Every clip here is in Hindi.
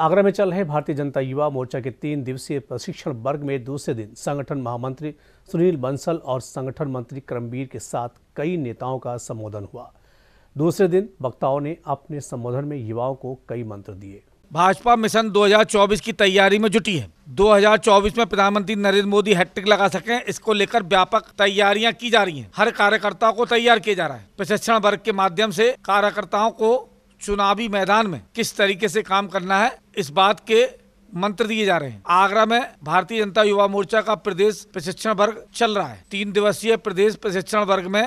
आगरा में चल रहे भारतीय जनता युवा मोर्चा के तीन दिवसीय प्रशिक्षण वर्ग में दूसरे दिन संगठन महामंत्री सुनील बंसल और संगठन मंत्री करमबीर के साथ कई नेताओं का संबोधन हुआ दूसरे दिन वक्ताओं ने अपने संबोधन में युवाओं को कई मंत्र दिए भाजपा मिशन 2024 की तैयारी में जुटी है 2024 में प्रधानमंत्री नरेंद्र मोदी हैट्रिक लगा सके इसको लेकर व्यापक तैयारियां की जा रही हैं। हर कार्यकर्ता को तैयार किया जा रहा है प्रशिक्षण वर्ग के माध्यम से कार्यकर्ताओं को चुनावी मैदान में किस तरीके से काम करना है इस बात के मंत्र दिए जा रहे हैं आगरा में भारतीय जनता युवा मोर्चा का प्रदेश प्रशिक्षण वर्ग चल रहा है तीन दिवसीय प्रदेश प्रशिक्षण वर्ग में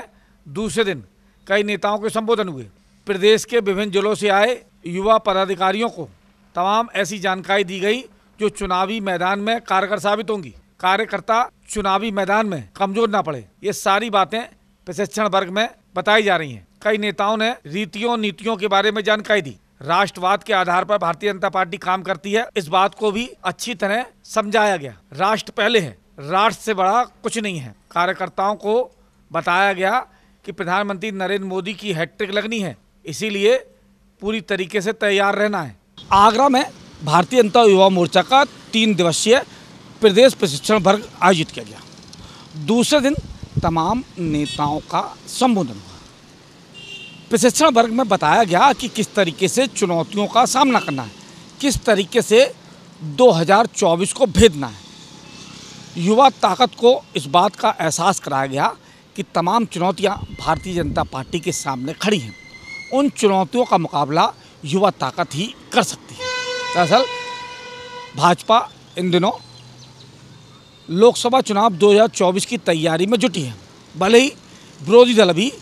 दूसरे दिन कई नेताओं के संबोधन हुए प्रदेश के विभिन्न जिलों से आए युवा पदाधिकारियों को तमाम ऐसी जानकारी दी गई जो चुनावी मैदान में कारगर साबित होंगी कार्यकर्ता चुनावी मैदान में कमजोर ना पड़े ये सारी बातें प्रशिक्षण वर्ग में बताई जा रही हैं कई नेताओं ने रीतियों नीतियों के बारे में जानकारी दी राष्ट्रवाद के आधार पर भारतीय जनता पार्टी काम करती है इस बात को भी अच्छी तरह समझाया गया राष्ट्र पहले है राष्ट्र से बड़ा कुछ नहीं है कार्यकर्ताओं को बताया गया कि प्रधानमंत्री नरेंद्र मोदी की हैट्रिक लगनी है इसीलिए पूरी तरीके से तैयार रहना है आगरा में भारतीय जनता युवा मोर्चा का तीन दिवसीय प्रदेश प्रशिक्षण वर्ग आयोजित किया गया दूसरे दिन तमाम नेताओं का संबोधन हुआ प्रशिक्षण वर्ग में बताया गया कि किस तरीके से चुनौतियों का सामना करना है किस तरीके से 2024 को भेजना है युवा ताकत को इस बात का एहसास कराया गया कि तमाम चुनौतियां भारतीय जनता पार्टी के सामने खड़ी हैं उन चुनौतियों का मुकाबला युवा ताकत ही कर सकती है दरअसल भाजपा इन दिनों लोकसभा चुनाव 2024 की तैयारी में जुटी है भले ही विरोधी दल भी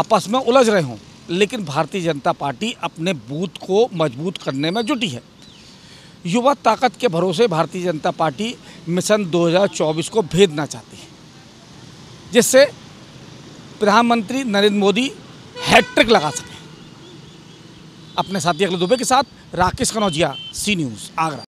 आपस में उलझ रहे हों लेकिन भारतीय जनता पार्टी अपने बूथ को मजबूत करने में जुटी है युवा ताकत के भरोसे भारतीय जनता पार्टी मिशन 2024 को भेदना चाहती है जिससे प्रधानमंत्री नरेंद्र मोदी हैट्रिक लगा सकें अपने साथी अगले दुबे के साथ राकेश कनौजिया सी न्यूज़ आगरा